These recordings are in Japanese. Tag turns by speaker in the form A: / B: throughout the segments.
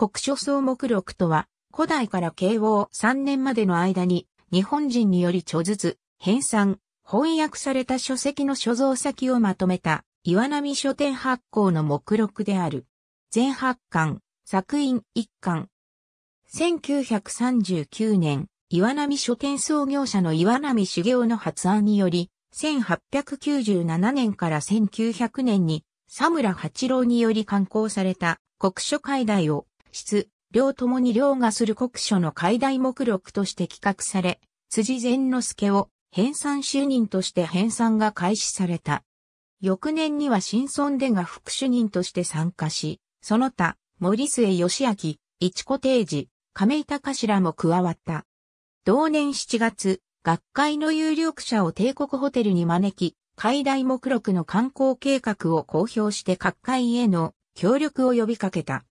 A: 国書総目録とは、古代から慶応3年までの間に、日本人により著述、編纂、翻訳された書籍の所蔵先をまとめた、岩波書店発行の目録である。全8巻、作品1巻。1939年、岩波書店創業者の岩波修行の発案により、1897年から1900年に、佐村八郎により刊行された国書解題を筆、両ともに凌駕する国書の解題目録として企画され、辻善之助を編纂主任として編纂が開始された。翌年には新村でが副主任として参加し、その他、森末義明、一子定治、亀井隆らも加わった。同年7月、学会の有力者を帝国ホテルに招き、海大目録の観光計画を公表して各界への協力を呼びかけた。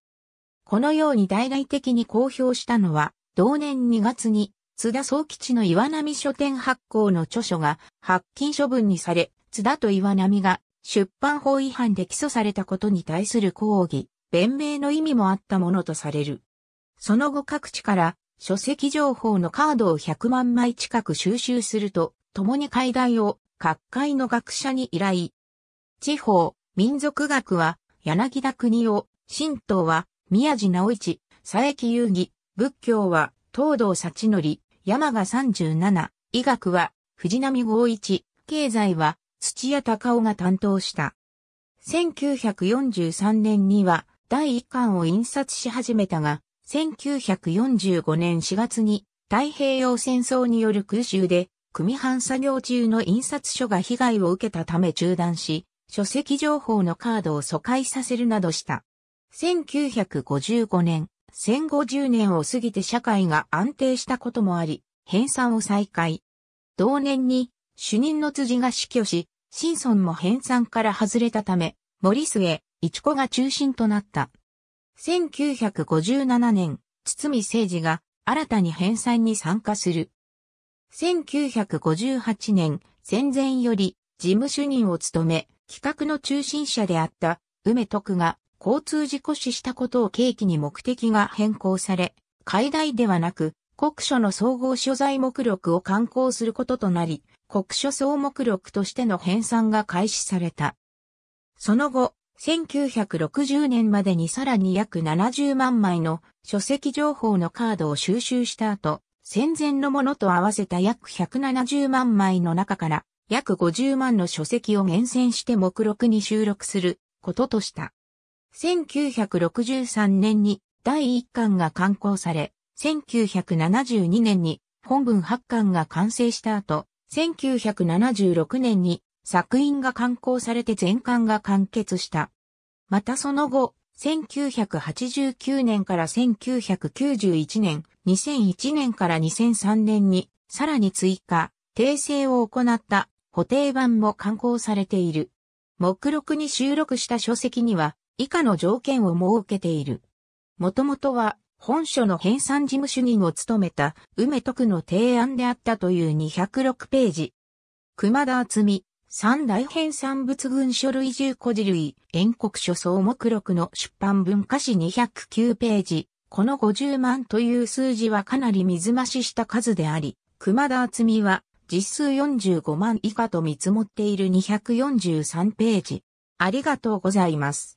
A: このように大々的に公表したのは、同年2月に、津田総吉の岩波書店発行の著書が発禁処分にされ、津田と岩波が出版法違反で起訴されたことに対する抗議、弁明の意味もあったものとされる。その後各地から書籍情報のカードを100万枚近く収集すると、共に海外を各界の学者に依頼。地方、民族学は柳田国を、神道は宮地直一、佐伯遊戯、仏教は、東道幸則、山が37、医学は、藤波豪一、経済は、土屋隆夫が担当した。1943年には、第一巻を印刷し始めたが、1945年4月に、太平洋戦争による空襲で、組版作業中の印刷所が被害を受けたため中断し、書籍情報のカードを疎開させるなどした。1955年、戦後10年を過ぎて社会が安定したこともあり、編纂を再開。同年に、主任の辻が死去し、シンソンも編纂から外れたため、森末、一子が中心となった。1957年、堤誠二が新たに編纂に参加する。1958年、戦前より事務主任を務め、企画の中心者であった梅徳が交通事故死したことを契機に目的が変更され、海外ではなく、国書の総合所在目録を刊行することとなり、国書総目録としての編纂が開始された。その後、1960年までにさらに約70万枚の書籍情報のカードを収集した後、戦前のものと合わせた約170万枚の中から約50万の書籍を厳選して目録に収録することとした。1963年に第1巻が刊行され、1972年に本文8巻が完成した後、1976年に作品が刊行されて全巻が完結した。またその後、1989年から1991年、2001年から2003年に、さらに追加、訂正を行った補定版も刊行されている。目録に収録した書籍には、以下の条件を設けている。もともとは本書の編纂事務主任を務めた梅徳の提案であったという206ページ。熊田厚美、三大編纂物群書類重古事類、遠国書総目録の出版文化史209ページ。この50万という数字はかなり水増しした数であり、熊田厚美は実数45万以下と見積もっている243ページ。ありがとうございます。